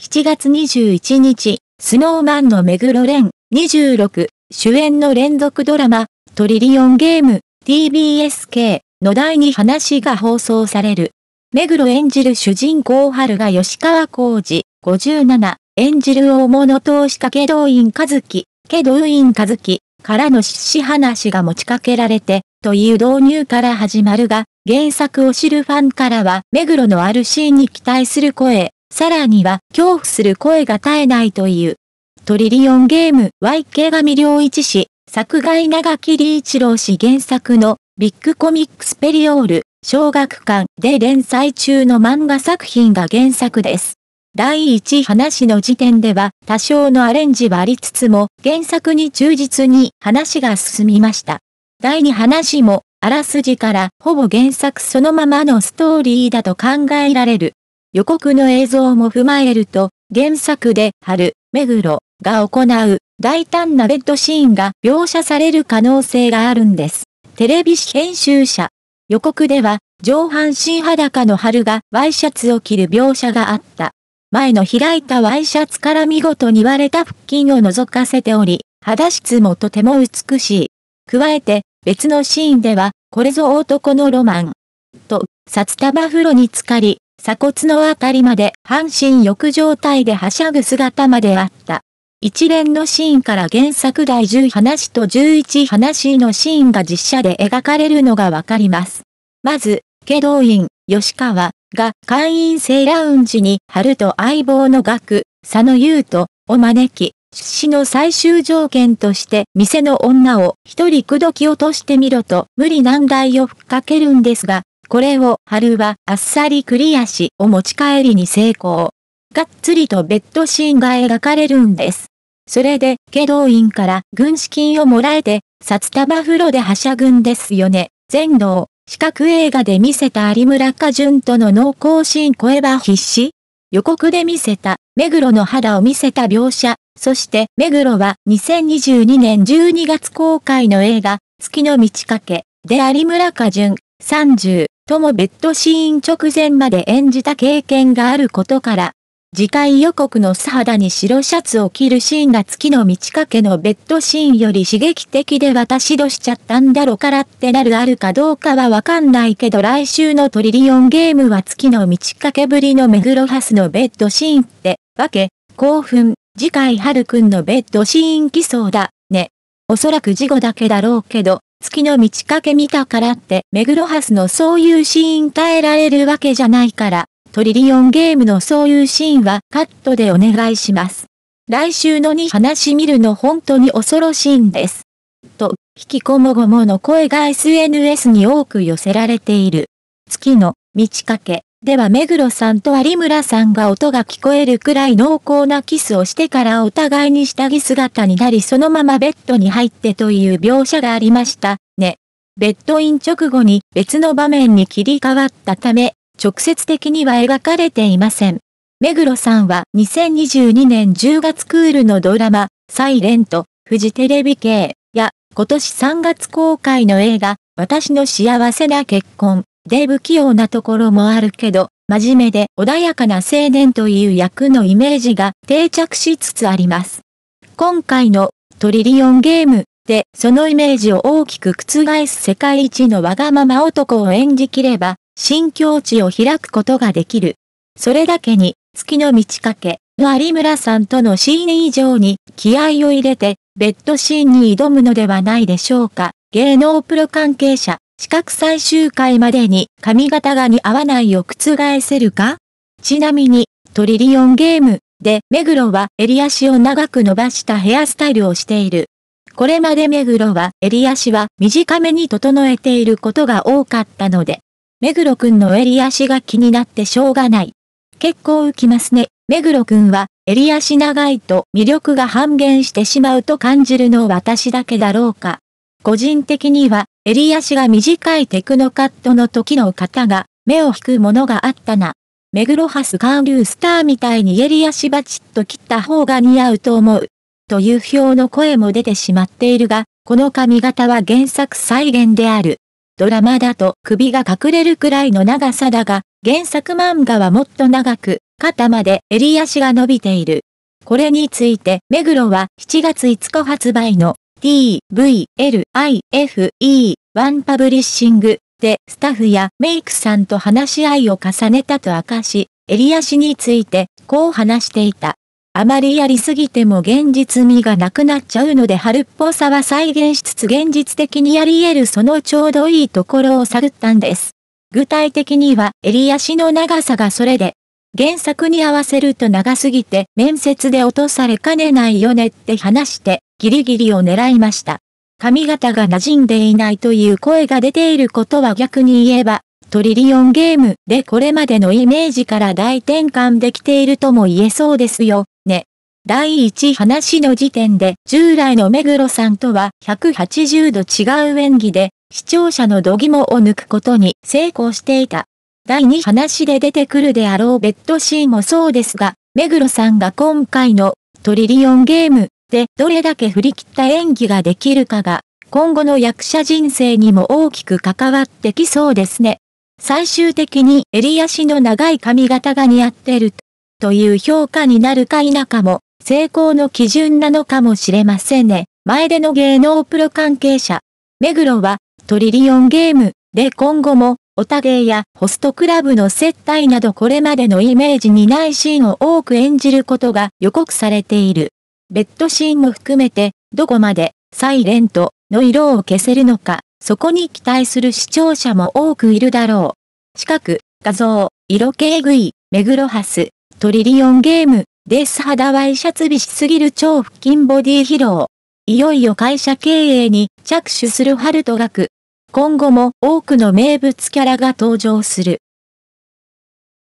7月21日、スノーマンの目黒蓮26主演の連続ドラマ、トリリオンゲーム TBSK の第2話が放送される。目黒演じる主人公春が吉川浩二57演じる大物投資家祁道院和樹、祁道院和樹からの出資話が持ちかけられて、という導入から始まるが、原作を知るファンからは目黒のあるシーンに期待する声、さらには恐怖する声が絶えないという。トリリオンゲーム Y k 上良一氏、作外長木理一郎氏原作のビッグコミックスペリオール、小学館で連載中の漫画作品が原作です。第1話の時点では多少のアレンジはありつつも原作に忠実に話が進みました。第2話もあらすじからほぼ原作そのままのストーリーだと考えられる。予告の映像も踏まえると、原作で春、目黒が行う大胆なベッドシーンが描写される可能性があるんです。テレビ編集者。予告では、上半身裸の春がワイシャツを着る描写があった。前の開いたワイシャツから見事に割れた腹筋を覗かせており、肌質もとても美しい。加えて、別のシーンでは、これぞ男のロマン。と、札束風呂に浸かり、鎖骨のあたりまで半身浴状態ではしゃぐ姿まであった。一連のシーンから原作第10話と11話のシーンが実写で描かれるのがわかります。まず、祁動員、吉川が会員制ラウンジに春と相棒の額、佐野優斗を招き、出資の最終条件として店の女を一人口説き落としてみろと無理難題を吹っかけるんですが、これを春はあっさりクリアしお持ち帰りに成功。がっつりとベッドシーンが描かれるんです。それで、祁動院から軍資金をもらえて、札束風呂ではしゃぐんですよね。全道、四角映画で見せた有村架純との濃厚シーン声は必死予告で見せた、目黒の肌を見せた描写、そして目黒は2022年12月公開の映画、月の満ち欠け、で有村架純、30ともベッドシーン直前まで演じた経験があることから、次回予告の素肌に白シャツを着るシーンが月の満ち欠けのベッドシーンより刺激的で私どしちゃったんだろからってなるあるかどうかはわかんないけど来週のトリリオンゲームは月の満ち欠けぶりのメグロハスのベッドシーンってわけ、興奮、次回春くんのベッドシーン来そうだ、ね。おそらく事後だけだろうけど、月の満ち欠け見たからって、目黒ハスのそういうシーン耐えられるわけじゃないから、トリリオンゲームのそういうシーンはカットでお願いします。来週のに話見るの本当に恐ろしいんです。と、引きこもごもの声が SNS に多く寄せられている。月の満ち欠け。では目黒さんと有村さんが音が聞こえるくらい濃厚なキスをしてからお互いに下着姿になりそのままベッドに入ってという描写がありましたね。ベッドイン直後に別の場面に切り替わったため、直接的には描かれていません。目黒さんは2022年10月クールのドラマ、サイレント、フジテレビ系や今年3月公開の映画、私の幸せな結婚で不器用なところもあるけど、真面目で穏やかな青年という役のイメージが定着しつつあります。今回のトリリオンゲームでそのイメージを大きく覆す世界一のわがまま男を演じきれば、新境地を開くことができる。それだけに、月の満ち欠けの有村さんとのシーン以上に気合を入れて、ベッドシーンに挑むのではないでしょうか。芸能プロ関係者、資格最終回までに髪型が似合わないを覆せるかちなみに、トリリオンゲームで目黒は襟足を長く伸ばしたヘアスタイルをしている。これまで目黒は襟足は短めに整えていることが多かったので、目黒くんの襟足が気になってしょうがない。結構浮きますね。目黒くんは襟足長いと魅力が半減してしまうと感じるの私だけだろうか。個人的には、襟足が短いテクノカットの時の方が、目を引くものがあったな。メグロハスカーュースターみたいに襟足バチッと切った方が似合うと思う。という表の声も出てしまっているが、この髪型は原作再現である。ドラマだと首が隠れるくらいの長さだが、原作漫画はもっと長く、肩まで襟足が伸びている。これについて、目黒は7月5日発売の d v l i f e ワンパブリッシングでスタッフやメイクさんと話し合いを重ねたと明かし、襟足についてこう話していた。あまりやりすぎても現実味がなくなっちゃうので春っぽさは再現しつつ現実的にやり得るそのちょうどいいところを探ったんです。具体的には襟足の長さがそれで、原作に合わせると長すぎて面接で落とされかねないよねって話して、ギリギリを狙いました。髪型が馴染んでいないという声が出ていることは逆に言えば、トリリオンゲームでこれまでのイメージから大転換できているとも言えそうですよ、ね。第一話の時点で従来の目黒さんとは180度違う演技で視聴者の度肝を抜くことに成功していた。第二話で出てくるであろうベッドシーンもそうですが、目黒さんが今回のトリリオンゲームで、てどれだけ振り切った演技ができるかが、今後の役者人生にも大きく関わってきそうですね。最終的に襟足の長い髪型が似合ってるという評価になるか否かも、成功の基準なのかもしれませんね。前での芸能プロ関係者、目黒はトリリオンゲームで今後もタゲーやホストクラブの接待などこれまでのイメージにないシーンを多く演じることが予告されている。ベッドシーンも含めて、どこまで、サイレントの色を消せるのか、そこに期待する視聴者も多くいるだろう。四角、画像、色系食い、メグロハス、トリリオンゲーム、デス肌ワイシャツ美しすぎる超腹筋ボディ疲労。いよいよ会社経営に着手するハルト学。今後も多くの名物キャラが登場する。